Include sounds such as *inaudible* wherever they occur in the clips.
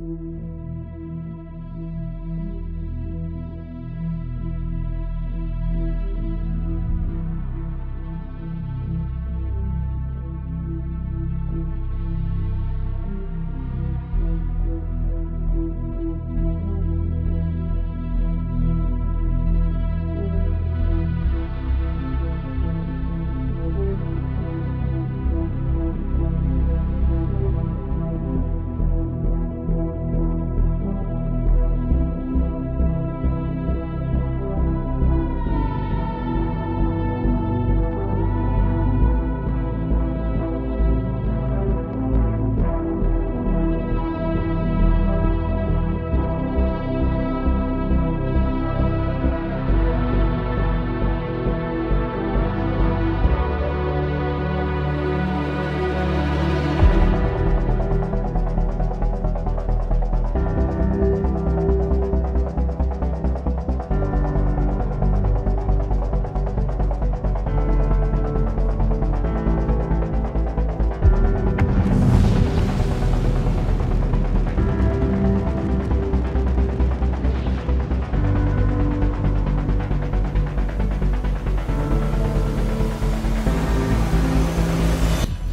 thank you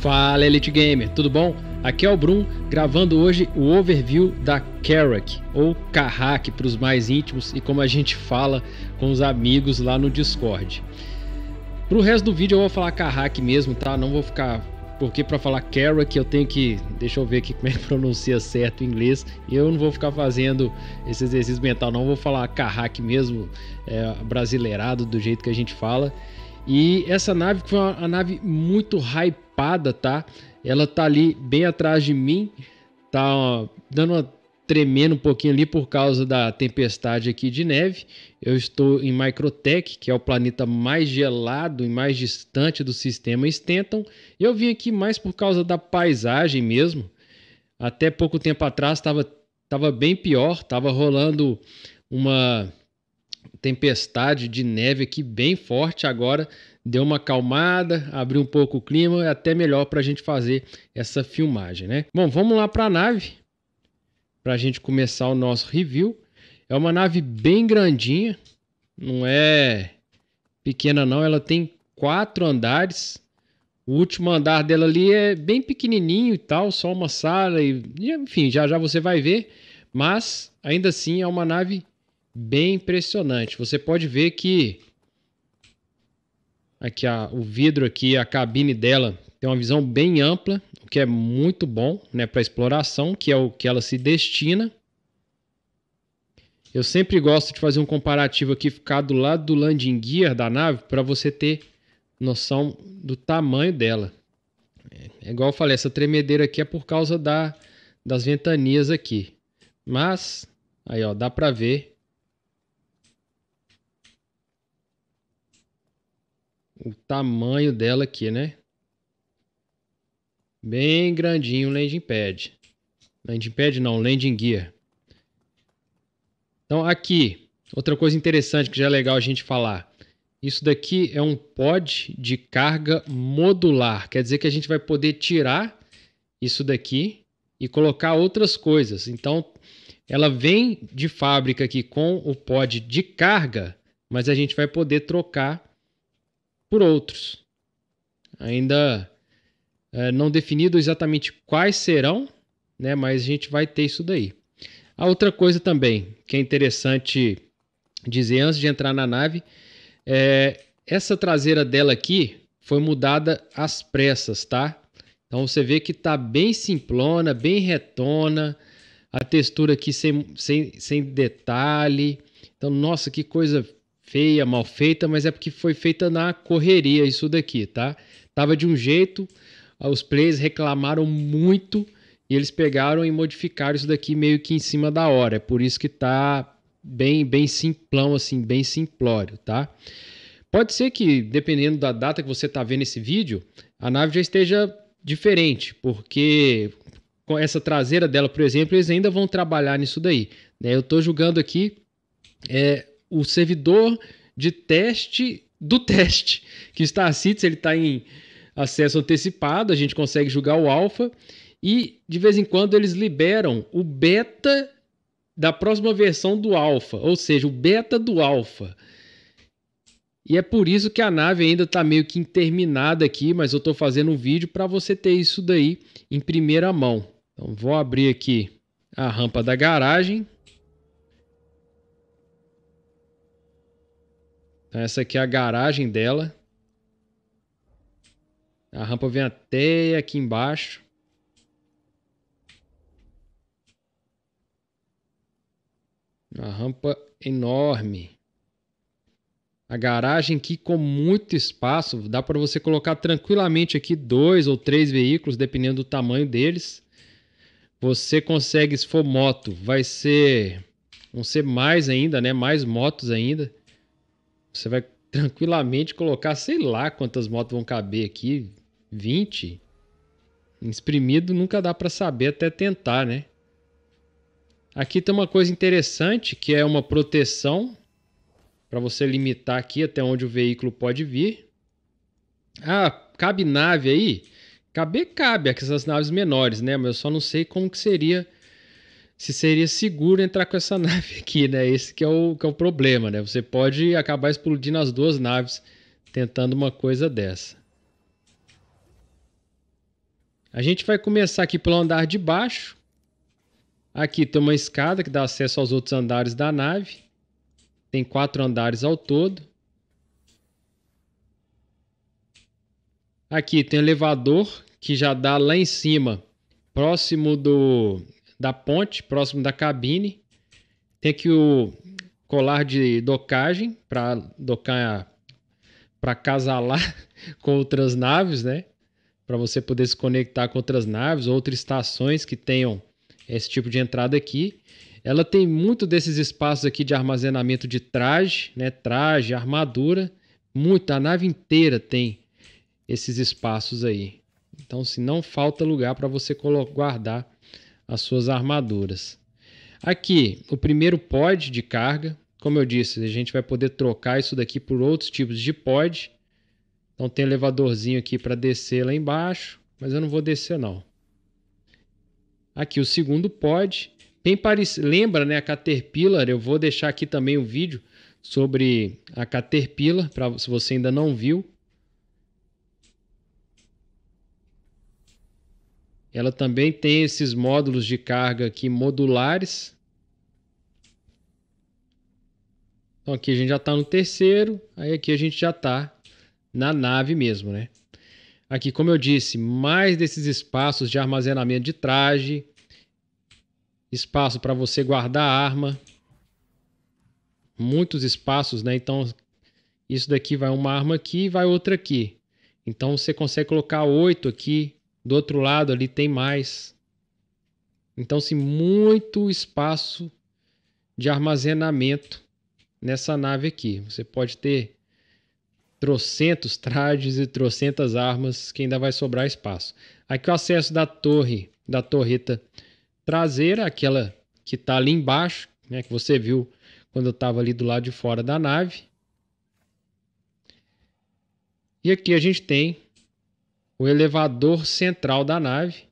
Fala Elite Gamer, tudo bom? Aqui é o Brum, gravando hoje o overview da Carrack, ou Carrack para os mais íntimos e como a gente fala com os amigos lá no Discord. Para o resto do vídeo eu vou falar Carrack mesmo, tá? Não vou ficar... Porque para falar Carrack eu tenho que... Deixa eu ver aqui como é que pronuncia certo em inglês. E eu não vou ficar fazendo esse exercício mental, não. Vou falar Carrack mesmo, é, brasileirado, do jeito que a gente fala. E essa nave foi uma, uma nave muito hype chapada, tá? Ela tá ali bem atrás de mim, tá ó, dando uma tremendo um pouquinho ali por causa da tempestade aqui de neve. Eu estou em Microtech, que é o planeta mais gelado e mais distante do sistema Stenton. Eu vim aqui mais por causa da paisagem mesmo. Até pouco tempo atrás estava tava bem pior, estava rolando uma tempestade de neve aqui bem forte. Agora deu uma acalmada, abriu um pouco o clima, é até melhor para a gente fazer essa filmagem, né? Bom, vamos lá para a nave, para a gente começar o nosso review. É uma nave bem grandinha, não é pequena não, ela tem quatro andares. O último andar dela ali é bem pequenininho e tal, só uma sala e enfim, já já você vai ver, mas ainda assim é uma nave bem impressionante. Você pode ver que aqui a, o vidro aqui, a cabine dela tem uma visão bem ampla, o que é muito bom né, para exploração, que é o que ela se destina. Eu sempre gosto de fazer um comparativo aqui, ficar do lado do landing gear da nave, para você ter noção do tamanho dela. É, é igual eu falei, essa tremedeira aqui é por causa da, das ventanias aqui. Mas, aí ó, dá para ver o tamanho dela aqui, né? Bem grandinho o landing pad. Landing pad não, landing gear. Então aqui, outra coisa interessante que já é legal a gente falar. Isso daqui é um pod de carga modular. Quer dizer que a gente vai poder tirar isso daqui e colocar outras coisas. Então, ela vem de fábrica aqui com o pod de carga, mas a gente vai poder trocar por outros. Ainda é, não definido exatamente quais serão, né, mas a gente vai ter isso daí. A outra coisa também que é interessante dizer antes de entrar na nave é essa traseira dela aqui foi mudada às pressas, tá? Então você vê que tá bem simplona, bem retona, a textura aqui sem, sem, sem detalhe. Então, nossa, que coisa feia, mal feita, mas é porque foi feita na correria isso daqui, tá? Tava de um jeito, ah, os players reclamaram muito e eles pegaram e modificaram isso daqui meio que em cima da hora. É por isso que tá bem bem simplão assim, bem simplório, tá? Pode ser que dependendo da data que você tá vendo esse vídeo, a nave já esteja diferente, porque com essa traseira dela, por exemplo, eles ainda vão trabalhar nisso daí. Né? Eu estou julgando aqui é, o servidor de teste do *laughs* teste, que está a CITES, ele está em acesso antecipado, a gente consegue julgar o alfa, e de vez em quando eles liberam o beta da próxima versão do alfa, ou seja, o beta do alfa. E é por isso que a nave ainda está meio que interminada aqui, mas eu estou fazendo um vídeo para você ter isso daí em primeira mão. Então vou abrir aqui a rampa da garagem. Então essa aqui é a garagem dela. A rampa vem até aqui embaixo. Uma rampa enorme. A garagem aqui com muito espaço, dá para você colocar tranquilamente aqui dois ou três veículos, dependendo do tamanho deles. Você consegue, se for moto, vai ser, vão ser mais ainda, né? Mais motos ainda. Você vai tranquilamente colocar, sei lá quantas motos vão caber aqui, 20. Exprimido nunca dá para saber até tentar, né? Aqui tem uma coisa interessante que é uma proteção para você limitar aqui até onde o veículo pode vir. Ah, cabe nave aí? Caber cabe, é essas naves menores, né? Mas eu só não sei como que seria se seria seguro entrar com essa *laughs* nave aqui, né? Esse que é o, que é o problema, né? Você pode acabar explodindo as duas naves tentando uma coisa dessa. A gente vai começar aqui pelo andar de baixo. Aqui tem uma escada que dá acesso aos outros andares da nave. Tem quatro andares ao todo. Aqui tem um elevador que já dá lá em cima, próximo do da ponte, próximo da cabine. Tem aqui o colar de docagem para docar para casalar *laughs* com outras naves, né? Para você poder se conectar com outras naves, outras estações que tenham esse tipo de entrada aqui. Ela tem muito desses espaços aqui de armazenamento de traje, né? Traje, armadura, muita a nave inteira tem esses espaços aí. Então, se não falta lugar para você guardar as suas armaduras. Aqui, o primeiro pod de carga, como eu disse, a gente vai poder trocar isso daqui por outros tipos de pod. Então tem elevadorzinho aqui para descer lá embaixo, mas eu não vou descer não. Aqui o segundo pod. Tem Lembra né, a Caterpillar? Eu vou deixar aqui também o um vídeo sobre a Caterpillar, para se você ainda não viu. Ela também tem esses módulos de carga aqui modulares. Então aqui a gente já está no terceiro, aí aqui a gente já está na nave mesmo, né? Aqui, como eu disse, mais desses espaços de armazenamento de traje, espaço para você guardar a arma, muitos espaços, né? Então isso daqui vai uma arma aqui e vai outra aqui. Então você consegue colocar oito aqui, do outro lado ali tem mais. Então, se muito espaço de armazenamento nessa nave aqui. Você pode ter trocentos trajes e trocentas armas que ainda vai sobrar espaço. Aqui o acesso da torre, da torreta traseira, aquela que está ali embaixo, né, que você viu quando eu estava ali do lado de fora da nave. E aqui a gente tem o elevador central da nave.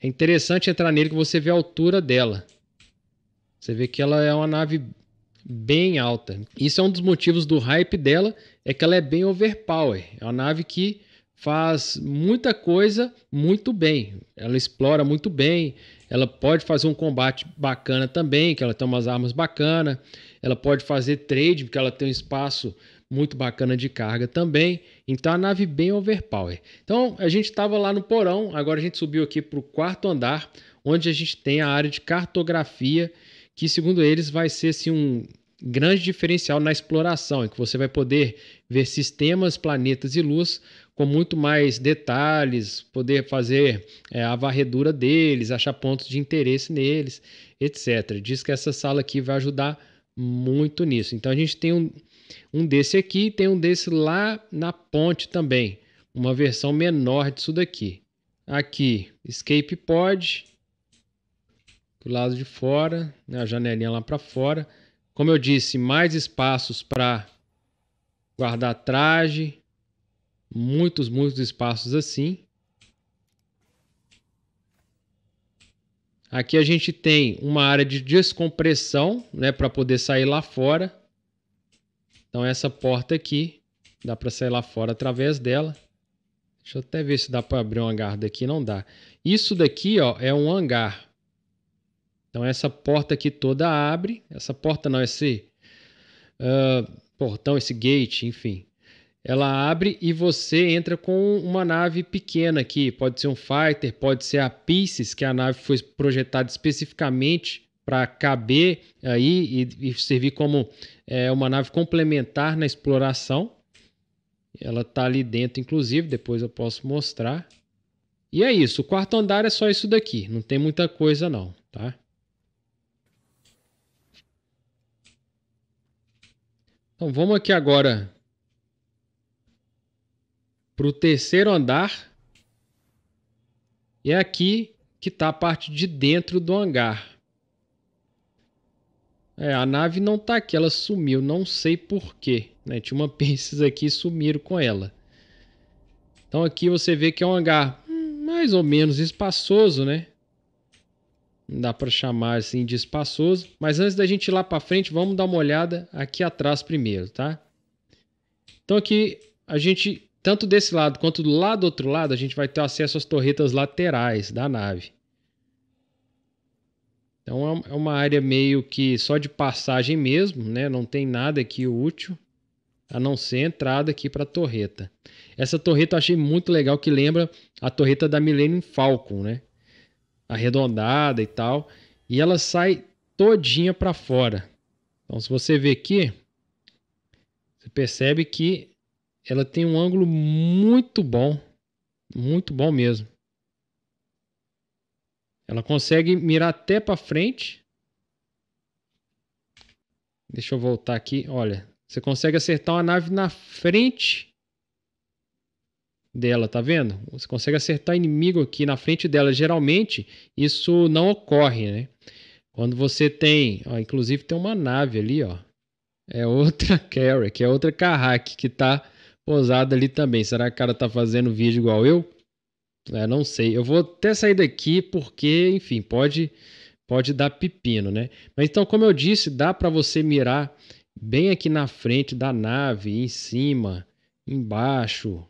É interessante entrar nele que você vê a altura dela. Você vê que ela é uma nave bem alta. Isso é um dos motivos do hype dela, é que ela é bem overpower. É uma nave que faz muita coisa muito bem. Ela explora muito bem, ela pode fazer um combate bacana também, que ela tem umas armas bacanas. Ela pode fazer trade, porque ela tem um espaço muito bacana de carga também. Então a nave bem overpower. Então a gente estava lá no porão, agora a gente subiu aqui para o quarto andar, onde a gente tem a área de cartografia, que segundo eles vai ser assim, um grande diferencial na exploração, em que você vai poder ver sistemas, planetas e luz com muito mais detalhes, poder fazer é, a varredura deles, achar pontos de interesse neles, etc. Diz que essa sala aqui vai ajudar muito nisso. Então a gente tem um, um desse aqui tem um desse lá na ponte também. Uma versão menor disso daqui. Aqui, escape pod. Do lado de fora, né, a janelinha lá para fora. Como eu disse, mais espaços para guardar traje. Muitos, muitos espaços assim. Aqui a gente tem uma área de descompressão, né, para poder sair lá fora. Então essa porta aqui, dá para sair lá fora através dela. Deixa eu até ver se dá para abrir um hangar daqui, não dá. Isso daqui, ó, é um hangar. Então essa porta aqui toda abre, essa porta não, esse uh, portão, esse gate, enfim. Ela abre e você entra com uma nave pequena aqui. Pode ser um fighter, pode ser a Pisces, que é a nave foi projetada especificamente para caber aí e, e servir como é uma nave complementar na exploração. Ela está ali dentro, inclusive, depois eu posso mostrar. E é isso, o quarto andar é só isso daqui, não tem muita coisa não, tá? Então vamos aqui agora para o terceiro andar. E é aqui que está a parte de dentro do hangar. É, a nave não tá aqui, ela sumiu, não sei porquê. Né? Tinha uma *laughs* Pisces aqui e sumiram com ela. Então aqui você vê que é um hangar mais ou menos espaçoso, né? Não dá para chamar assim de espaçoso. Mas antes da gente ir lá para frente, vamos dar uma olhada aqui atrás primeiro, tá? Então aqui a gente, tanto desse lado quanto do lado do outro lado, a gente vai ter acesso às torretas laterais da nave. Então é, é uma área meio que só de passagem mesmo, né? Não tem nada aqui útil, a não ser a entrada aqui para a torreta. Essa torreta eu achei muito legal, que lembra a torreta da Millennium Falcon, né? Arredondada e tal. E ela sai todinha para fora. Então se você ver aqui, você percebe que ela tem um ângulo muito bom, muito bom mesmo. Ela consegue mirar até para frente. Deixa eu voltar aqui. Olha, você consegue acertar uma nave na frente dela, tá vendo? Você consegue acertar inimigo aqui na frente dela. Geralmente isso não ocorre, né? Quando você tem, ó, inclusive tem uma nave ali, ó. É outra *laughs* Carrie, é outra Carrack que tá pousada ali também. Será que o cara tá fazendo vídeo igual eu? É, não sei. Eu vou até sair daqui porque, enfim, pode pode dar pepino, né? Mas então, como eu disse, dá para você mirar bem aqui na frente da nave, em cima, embaixo.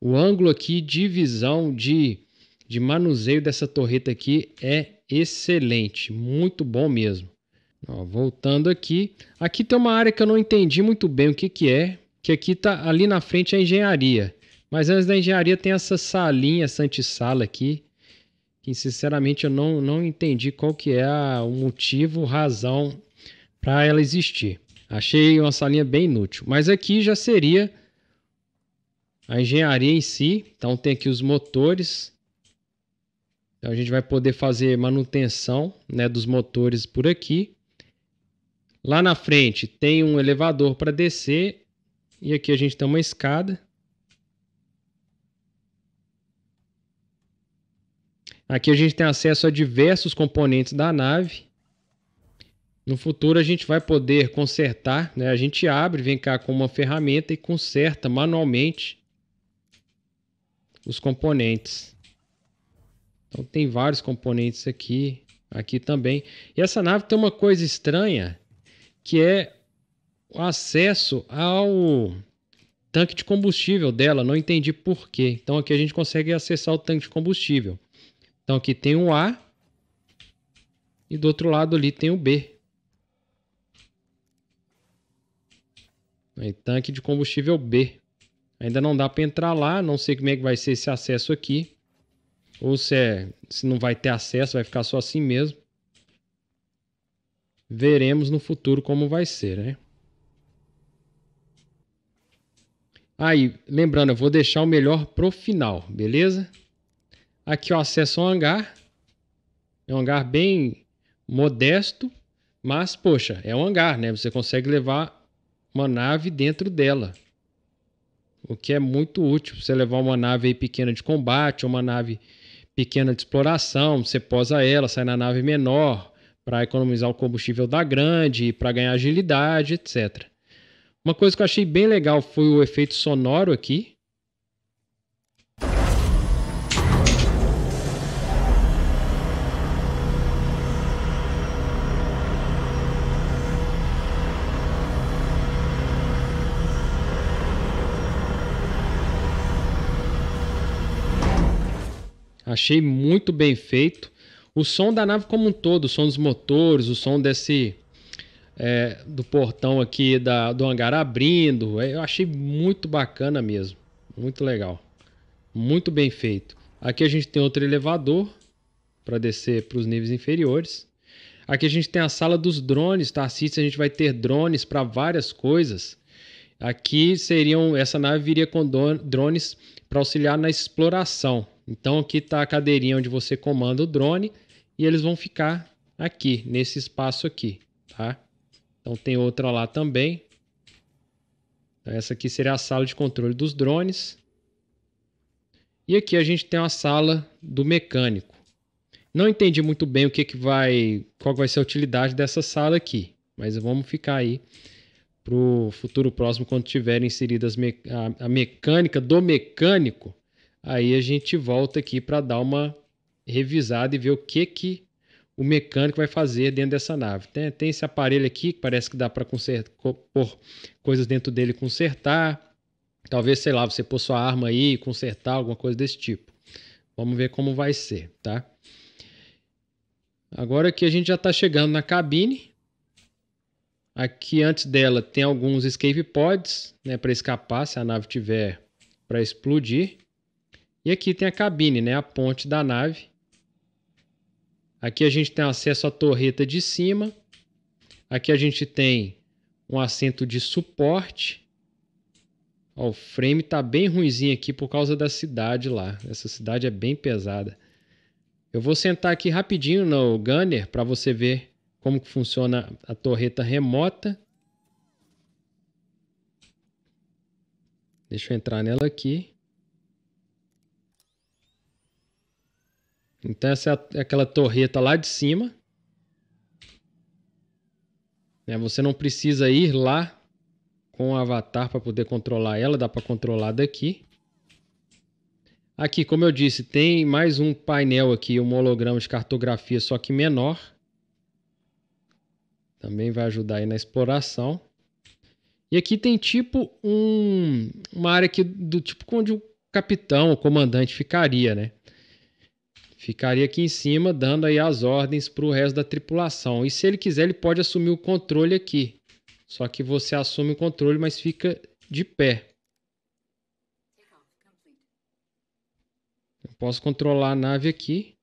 O ângulo aqui de visão de de manuseio dessa torreta aqui é excelente, muito bom mesmo. Ó, voltando aqui, aqui tem uma área que eu não entendi muito bem o que, que é, que aqui tá ali na frente é a engenharia. Mas antes da engenharia tem essa salinha, essa antessala aqui, que sinceramente eu não, não entendi qual que é a, o motivo, razão para ela existir. Achei uma salinha bem inútil. Mas aqui já seria a engenharia em si. Então tem aqui os motores. Então a gente vai poder fazer manutenção né, dos motores por aqui. Lá na frente tem um elevador para descer. E aqui a gente tem uma escada. Aqui a gente tem acesso a diversos componentes da nave. No futuro a gente vai poder consertar, né? A gente abre, vem cá com uma ferramenta e conserta manualmente os componentes. Então tem vários componentes aqui, aqui também. E essa nave tem uma coisa estranha, que é o acesso ao tanque de combustível dela. Não entendi por quê. Então aqui a gente consegue acessar o tanque de combustível. Então aqui tem um A e do outro lado ali tem o B. Aí, tanque de combustível B. Ainda não dá para entrar lá, não sei como é que vai ser esse acesso aqui. Ou se, é, se não vai ter acesso, vai ficar só assim mesmo. Veremos no futuro como vai ser, né? Aí, lembrando, eu vou deixar o melhor pro final, beleza? Aqui, o acesso ao hangar. É um hangar bem modesto, mas, poxa, é um hangar, né? Você consegue levar uma nave dentro dela. O que é muito útil. Você levar uma nave pequena de combate, uma nave pequena de exploração, você posa ela, sai na nave menor para economizar o combustível da grande, para ganhar agilidade, etc. Uma coisa que eu achei bem legal foi o efeito sonoro aqui. Achei muito bem feito. O som da nave como um todo, o som dos motores, o som desse é, do portão aqui da, do hangar abrindo, é, eu achei muito bacana mesmo, muito legal, muito bem feito. Aqui a gente tem outro elevador para descer para os níveis inferiores. Aqui a gente tem a sala dos drones, tá? Assista, a gente vai ter drones para várias coisas. Aqui seriam essa nave viria com drones para auxiliar na exploração. Então aqui está a cadeirinha onde você comanda o drone e eles vão ficar aqui, nesse espaço aqui, tá? Então tem outra lá também. Então, essa aqui seria a sala de controle dos drones. E aqui a gente tem a sala do mecânico. Não entendi muito bem o que, que vai, qual vai ser a utilidade dessa sala aqui, mas vamos ficar aí para o futuro próximo quando tiver inserida a mecânica do mecânico Aí a gente volta aqui para dar uma revisada e ver o que que o mecânico vai fazer dentro dessa nave. Tem, tem esse aparelho aqui que parece que dá para pôr coisas dentro dele consertar. Talvez, sei lá, você pôr sua arma aí e consertar alguma coisa desse tipo. Vamos ver como vai ser, tá? Agora que a gente já está chegando na cabine. Aqui antes dela tem alguns escape pods, né, para escapar se a nave tiver para explodir. E aqui tem a cabine, né? A ponte da nave. Aqui a gente tem acesso à torreta de cima. Aqui a gente tem um assento de suporte. Ó, o frame tá bem ruimzinho aqui por causa da cidade lá. Essa cidade é bem pesada. Eu vou sentar aqui rapidinho no Gunner para você ver como que funciona a torreta remota. Deixa eu entrar nela aqui. Então essa é, é aquela torreta lá de cima. É, você não precisa ir lá com o avatar para poder controlar ela, dá para controlar daqui. Aqui, como eu disse, tem mais um painel aqui, um holograma de cartografia, só que menor. Também vai ajudar aí na exploração. E aqui tem tipo um, uma área aqui do tipo onde o capitão, o comandante ficaria, né? ficaria aqui em cima dando aí as ordens para o resto da tripulação. E se ele quiser, ele pode assumir o controle aqui. Só que você assume o controle, mas fica de pé. Eu posso controlar a nave aqui.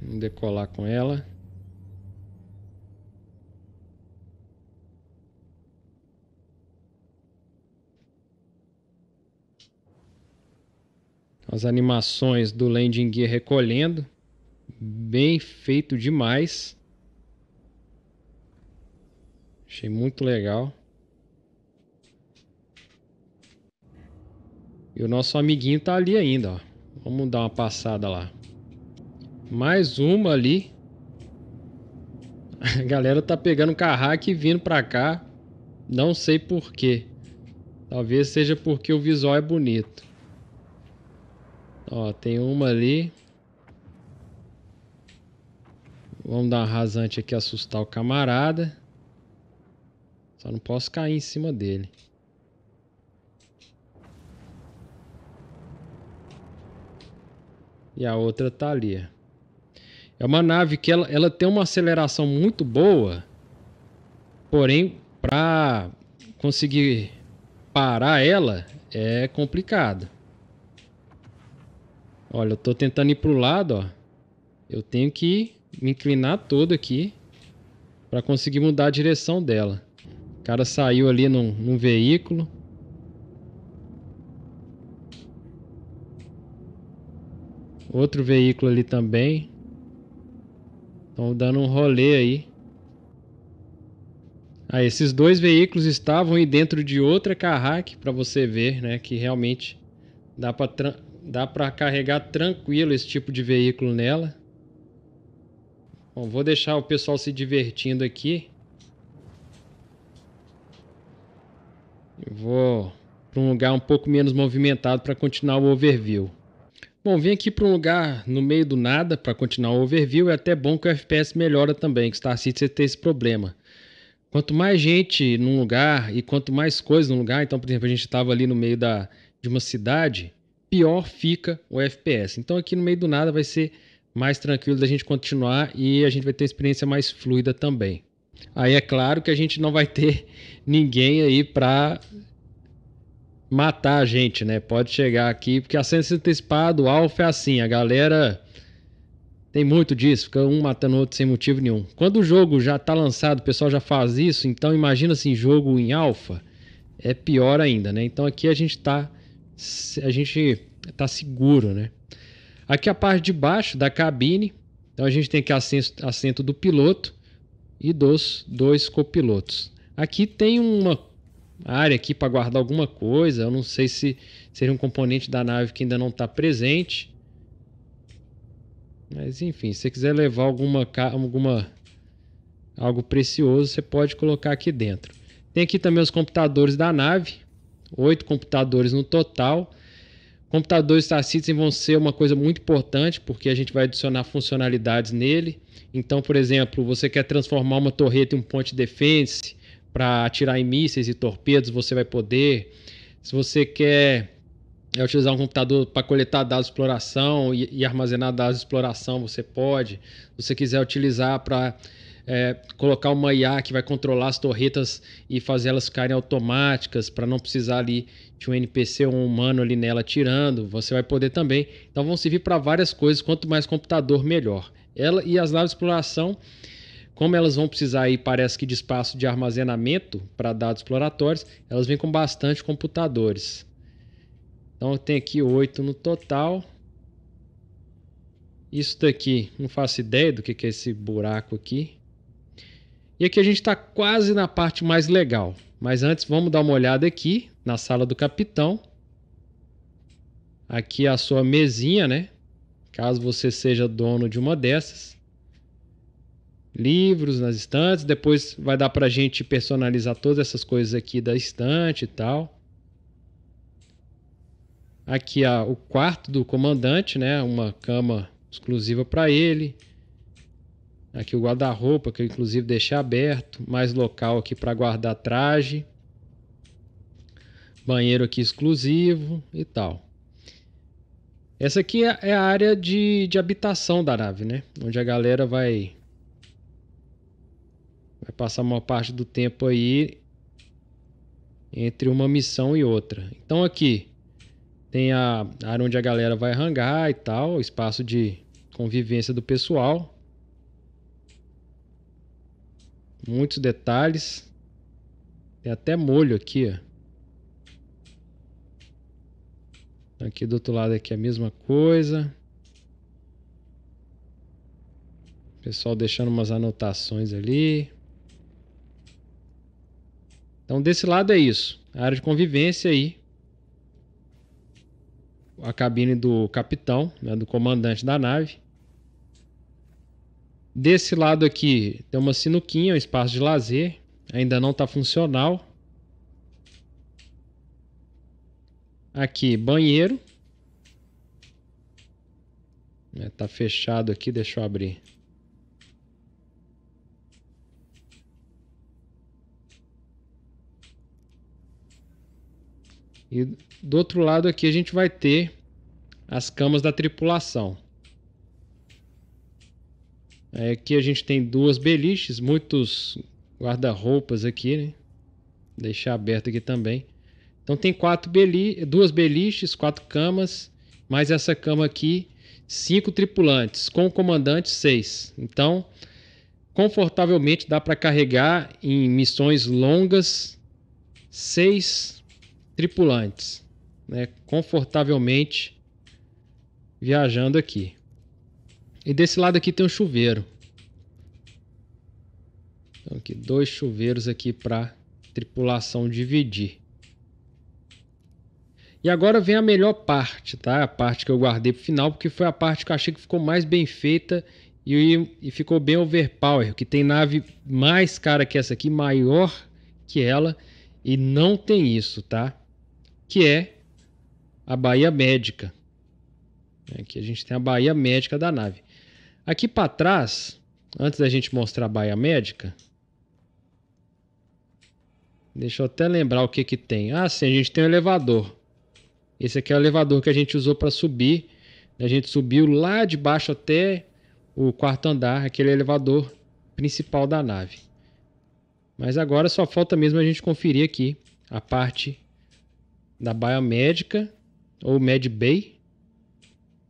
Vamos decolar com ela. as animações do Landing Gear recolhendo. Bem feito demais. Achei muito legal. E o nosso amiguinho tá ali ainda, ó. Vamos dar uma passada lá. Mais uma ali. A galera tá pegando carraque e vindo pra cá. Não sei porquê. Talvez seja porque o visual é bonito. Ó, tem uma ali. Vamos dar uma rasante aqui, assustar o camarada. Só não posso cair em cima dele. E a outra tá ali. É uma nave que ela, ela tem uma aceleração muito boa. Porém, para conseguir parar ela, é complicado. Olha, eu tô tentando ir pro lado, ó. Eu tenho que me inclinar todo aqui para conseguir mudar a direção dela. O cara saiu ali num, num veículo. Outro veículo ali também. Estão dando um rolê aí. Ah, esses dois veículos estavam aí dentro de outra carraque para você ver, né, que realmente dá para Dá para carregar tranquilo esse tipo de veículo nela. Bom, vou deixar o pessoal se divertindo aqui. Eu vou para um lugar um pouco menos movimentado para continuar o overview. Bom, vim aqui para um lugar no meio do nada para continuar o overview. É até bom que o FPS melhora também, que Star City você tem esse problema. Quanto mais gente num lugar e quanto mais coisa num lugar, então, por exemplo, a gente estava ali no meio da, de uma cidade, pior fica o FPS. Então aqui no meio do nada vai ser mais tranquilo da gente continuar e a gente vai ter experiência mais fluida também. Aí é claro que a gente não vai ter *laughs* ninguém aí para matar a gente, né? Pode chegar aqui, porque a acesso do alfa é assim, a galera tem muito disso, fica um matando o outro sem motivo nenhum. Quando o jogo já tá lançado, o pessoal já faz isso, então imagina assim, jogo em alfa, é pior ainda, né? Então aqui a gente tá a gente está seguro, né? Aqui a parte de baixo da cabine, então a gente tem aqui assento, assento do piloto e dos dois copilotos. Aqui tem uma área aqui para guardar alguma coisa, eu não sei se seria um componente da nave que ainda não está presente. Mas enfim, se você quiser levar alguma, alguma algo precioso, você pode colocar aqui dentro. Tem aqui também os computadores da nave, oito computadores no total. Computadores Star Citizen vão ser uma coisa muito importante, porque a gente vai adicionar funcionalidades nele. Então, por exemplo, você quer transformar uma torreta em um ponte defense para atirar em mísseis e torpedos, você vai poder. Se você quer é, utilizar um computador para coletar dados de exploração e, e armazenar dados de exploração, você pode. Se você quiser utilizar para é, colocar uma IA que vai controlar as torretas e fazer elas ficarem automáticas para não precisar ali de um NPC ou um humano ali nela tirando. Você vai poder também. Então vão servir para várias coisas. Quanto mais computador, melhor. Ela e as naves de exploração, como elas vão precisar aí parece que de espaço de armazenamento para dados exploratórios, elas vêm com bastante computadores. Então tem aqui oito no total. Isso daqui, não faço ideia do que é esse buraco aqui. E aqui a gente está quase na parte mais legal. Mas antes, vamos dar uma olhada aqui na sala do capitão. Aqui é a sua mesinha, né? Caso você seja dono de uma dessas. Livros nas estantes. Depois vai dar para a gente personalizar todas essas coisas aqui da estante e tal. Aqui a, é o quarto do comandante, né? Uma cama exclusiva para ele Aqui o guarda-roupa, que eu inclusive deixei aberto. Mais local aqui para guardar traje. Banheiro aqui exclusivo e tal. Essa aqui é, é a área de, de habitação da nave, né? Onde a galera vai, vai passar uma parte do tempo aí entre uma missão e outra. Então aqui tem a área onde a galera vai hangar e tal, espaço de convivência do pessoal. Muitos detalhes. Tem até molho aqui, Aqui do outro lado aqui é a mesma coisa. Pessoal deixando umas anotações ali. Então desse lado é isso. A área de convivência aí. A cabine do capitão, né, do comandante da nave. Desse lado aqui tem uma sinuquinha, um espaço de lazer. Ainda não está funcional. Aqui, banheiro. Está é, fechado aqui, deixa eu abrir. E do outro lado aqui a gente vai ter as camas da tripulação. É, aqui a gente tem duas beliches, muitos guarda-roupas aqui, né? Deixar aberto aqui também. Então tem quatro beli duas beliches, quatro camas, mais essa cama aqui, cinco tripulantes, com o comandante, seis. Então, confortavelmente dá para carregar em missões longas seis tripulantes, né? Confortavelmente viajando aqui. E desse lado aqui tem um chuveiro. Então aqui, dois chuveiros aqui para tripulação dividir. E agora vem a melhor parte, tá? A parte que eu guardei pro final, porque foi a parte que eu achei que ficou mais bem feita e, e ficou bem overpower, que tem nave mais cara que essa aqui, maior que ela, e não tem isso, tá? Que é a Bahia Médica. Aqui a gente tem a Bahia Médica da nave. Aqui para trás, antes da gente mostrar a baia médica, deixa eu até lembrar o que que tem. Ah, sim, a gente tem um elevador. Esse aqui é o elevador que a gente usou para subir. A gente subiu lá de baixo até o quarto andar, aquele elevador principal da nave. Mas agora só falta mesmo a gente conferir aqui a parte da baia médica ou Med Bay,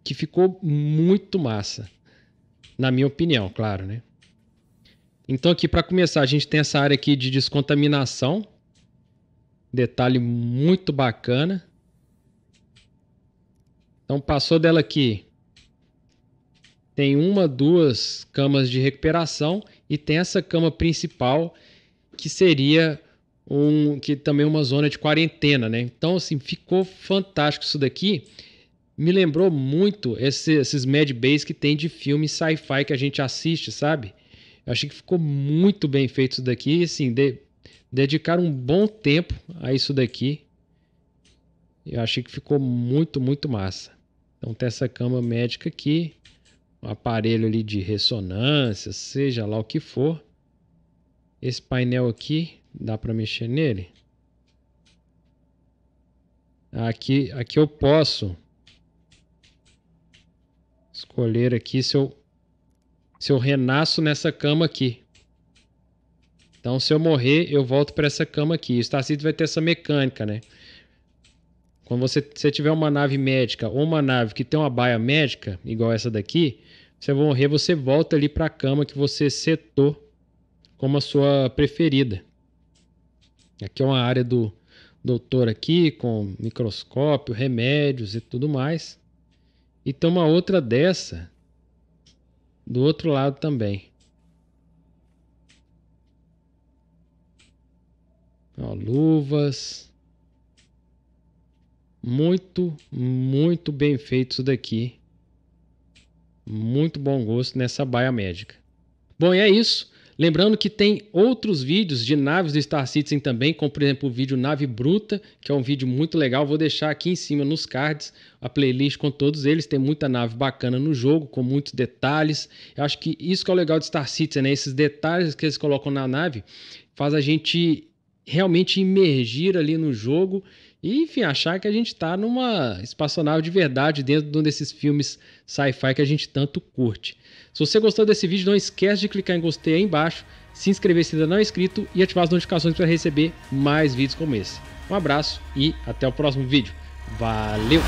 que ficou muito massa. Na minha opinião, claro, né? Então aqui para começar, a gente tem essa área aqui de descontaminação. Detalhe muito bacana. Então passou dela aqui. Tem uma, duas camas de recuperação e tem essa cama principal que seria um que também é uma zona de quarentena, né? Então assim, ficou fantástico isso daqui me lembrou muito esse, esses Mad bays que tem de filme sci-fi que a gente assiste, sabe? Eu achei que ficou muito bem feito isso daqui. E, assim, de, dedicaram um bom tempo a isso daqui. Eu achei que ficou muito, muito massa. Então tem essa cama médica aqui, um aparelho ali de ressonância, seja lá o que for. Esse painel aqui, dá para mexer nele? Aqui, aqui eu posso Escolher aqui se eu, se eu renasço nessa cama aqui. Então, se eu morrer, eu volto para essa cama aqui. O Starseed vai ter essa mecânica, né? Quando você, você tiver uma nave médica ou uma nave que tem uma baia médica, igual essa daqui, você vai morrer, você volta ali para a cama que você setou como a sua preferida. Aqui é uma área do doutor aqui, com microscópio, remédios e tudo mais e uma outra dessa do outro lado também. Ó, luvas. Muito, muito bem feito isso daqui. Muito bom gosto nessa baia médica. Bom, e é isso. Lembrando que tem outros vídeos de naves do Star Citizen também, como por exemplo o vídeo Nave Bruta, que é um vídeo muito legal. Vou deixar aqui em cima nos cards a playlist com todos eles. Tem muita nave bacana no jogo, com muitos detalhes. Eu acho que isso que é o legal de Star Citizen, né? Esses detalhes que eles colocam na nave faz a gente realmente imergir ali no jogo e, enfim, achar que a gente está numa espaçonave de verdade dentro de um desses filmes sci-fi que a gente tanto curte. Se você gostou desse vídeo, não esquece de clicar em gostei aí embaixo, se inscrever se ainda não é inscrito e ativar as notificações para receber mais vídeos como esse. Um abraço e até o próximo vídeo. Valeu!